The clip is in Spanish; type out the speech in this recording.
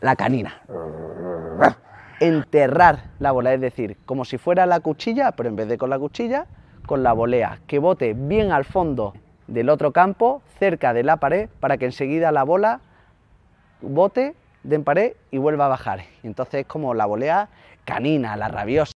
la canina. Enterrar la bola, es decir, como si fuera la cuchilla, pero en vez de con la cuchilla, con la volea, que bote bien al fondo del otro campo, cerca de la pared, para que enseguida la bola bote, en pared y vuelva a bajar. Entonces es como la volea canina, la rabiosa.